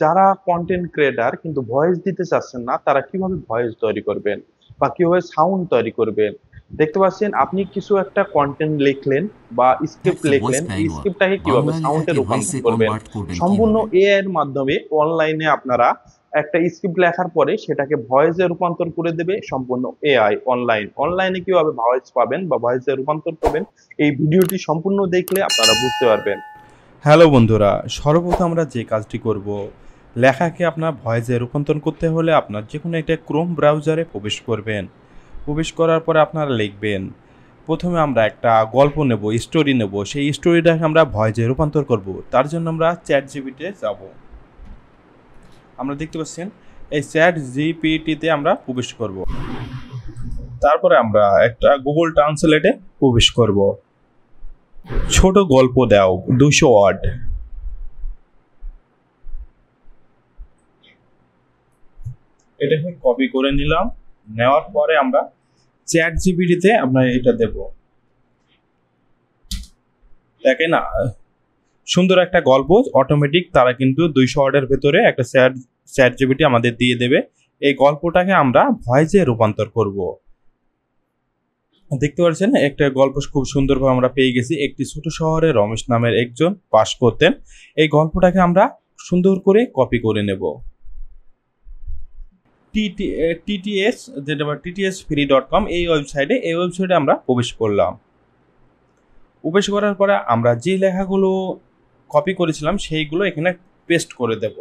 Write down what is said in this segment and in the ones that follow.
যারা content creator কিন্তু voice দিতে চাচ্ছেন না তারা কিভাবে ভয়েস তৈরি করবেন বা কিভাবে সাউন্ড তৈরি করবেন দেখতে পাচ্ছেন আপনি কিছু একটা কন্টেন্ট লিখলেন বা স্ক্রিপ্ট লিখলেন স্ক্রিপ্টটাকে কিভাবে সাউন্ডে রূপান্তর করবেন সম্পূর্ণ এআই এর মাধ্যমে অনলাইনে আপনারা একটা স্ক্রিপ্ট লেখার পরে সেটাকে ভয়েসে রূপান্তর করে দেবে সম্পূর্ণ এআই অনলাইন অনলাইনে কিভাবে ভয়েস পাবেন বা ভয়েসে রূপান্তর করবেন এই ভিডিওটি সম্পূর্ণ দেখলে আপনারা বুঝতে পারবেন হ্যালো বন্ধুরা সর্বপ্রথম আমরা যে কাজটি করব লেখাকে আপনার ভয়েসে রূপান্তর করতে হলে আপনার যে কোনো একটা ক্রোম ব্রাউজারে প্রবেশ করবেন প্রবেশ করার পরে আপনারা লিখবেন প্রথমে আমরা একটা গল্প নেব স্টোরি নেব সেই স্টোরিটাকে আমরা ভয়েসে রূপান্তর করব তার জন্য আমরা চ্যাট জিপিতে যাব আমরা দেখতে পাচ্ছেন এই চ্যাট জিপিটিতে আমরা প্রবেশ করব তারপরে আমরা একটা গুগল ট্রান্সলেটে প্রবেশ করব ছোট গল্প দাও দুশো ওয়ার্ড এটা এখন কপি করে নিলাম নেওয়ার পরে আমরা চ্যাট জিবিটিতে আমরা এটা দেব দেখে না সুন্দর একটা গল্প অটোমেটিক তারা কিন্তু দুইশো ওয়ার্ডের ভেতরে একটা চ্যাট চ্যাট জিবিটি আমাদের দিয়ে দেবে এই গল্পটাকে আমরা ভয়েসে রূপান্তর করবো দেখতে পাচ্ছেন একটা গল্প খুব সুন্দরভাবে আমরা পেয়ে গেছি একটি ছোট শহরে রমেশ নামের একজন বাস করতেন এই গল্পটাকে আমরা সুন্দর করে কপি করে নেব টিটিএস যেটা টিটিএস ফ্রি ডট কম এই ওয়েবসাইটে এই ওয়েবসাইটে আমরা প্রবেশ করলাম প্রবেশ করার পরে আমরা যে লেখাগুলো কপি করেছিলাম সেইগুলো এখানে পেস্ট করে দেব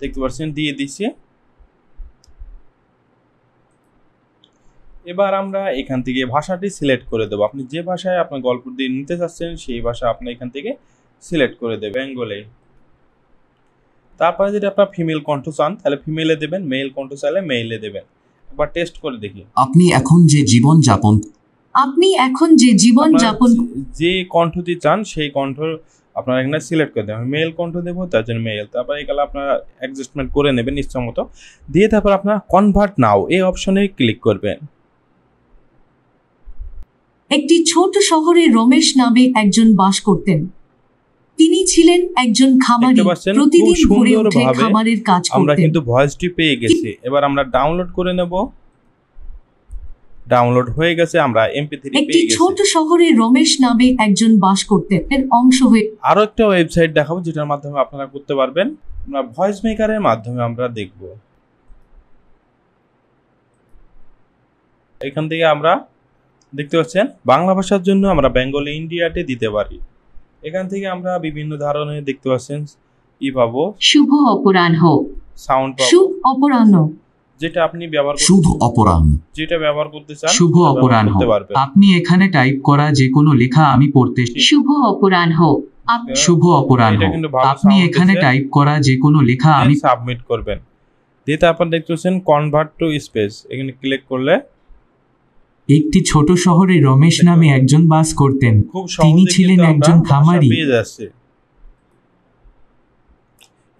দেখতে পাচ্ছেন দিয়ে দিচ্ছে এবার আমরা এখান থেকে ভাষাটি সিলেক্ট করে দেবো আপনি যে ভাষায় আপনার গল্পটি নিতে চাচ্ছেন সেই ভাষা আপনি এখান থেকে সিলেক্ট করে দেবেন বেঙ্গলে তারপরে যদি আপনার ফিমেল কণ্ঠ চান তাহলে ফিমেলে দেবেন মেল কণ্ঠ চাইলে মেইলে দেবেন একবার টেস্ট করে দেখি আপনি এখন যে জীবন যাপন আপনি এখন যে জীবন যাপন যে কণ্ঠটি চান সেই কণ্ঠ আপনারা এখানে সিলেক্ট করে দেবেন মেল কণ্ঠ দেবো তার জন্য মেল তারপর এগুলো আপনারা অ্যাডজাস্টমেন্ট করে নেবেন ইচ্ছা মতো দিয়ে তারপর আপনারা কনভার্ট নাও এই অপশনে ক্লিক করবেন একটি ছোট শহরে রমেশ নামে একজন বাস করতেন তিনি ছিলেন একজন খামারি প্রতিদিন ভোরে উঠে খামারের কাজ করতেন আমরা কিন্তু ভয়েসটি পেয়ে গেছি এবার আমরা ডাউনলোড করে নেব ডাউনলোড হয়ে গেছে আমরা এমপি থ্রি একটি ছোট শহরে রমেশ নামে একজন বাস করতেন এর অংশ হয়ে আরো একটা ওয়েবসাইট দেখাবো যেটার মাধ্যমে আপনারা করতে পারবেন আমরা ভয়েস মেকারের মাধ্যমে আমরা দেখব এখান থেকে আমরা দেখতে পাচ্ছেন বাংলা ভাষার জন্য আমরা বেঙ্গলি ইন্ডিয়াতে দিতে পারি এখান থেকে আমরা বিভিন্ন ধরনের দেখতে পাচ্ছেন ই পাবো শুভ অপরাহ্ন সাউন্ড পাবো শুভ অপরাহ্ন যেটা আপনি ব্যবহার শুভ অপরাহ্ন যেটা ব্যবহার করতে চান শুভ অপরাহ্ন আপনি এখানে টাইপ করা যে কোনো লেখা আমি পড়তে শুভ অপরাহ্ন শুভ অপরাহ্ন আপনি এখানে টাইপ করা যে কোনো লেখা আমি সাবমিট করবেন দিতে আপনি দেখতে পাচ্ছেন কনভার্ট টু স্পেস এখানে ক্লিক করলে একটি ছোট শহরে রমেশ নামে একজন বাস করতেন তিনি ছিলেন একজন খামারি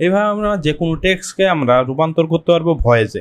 এভাবে আমরা যে কোনো টেক্সকে আমরা রূপান্তর করতে পারবো ভয়েসে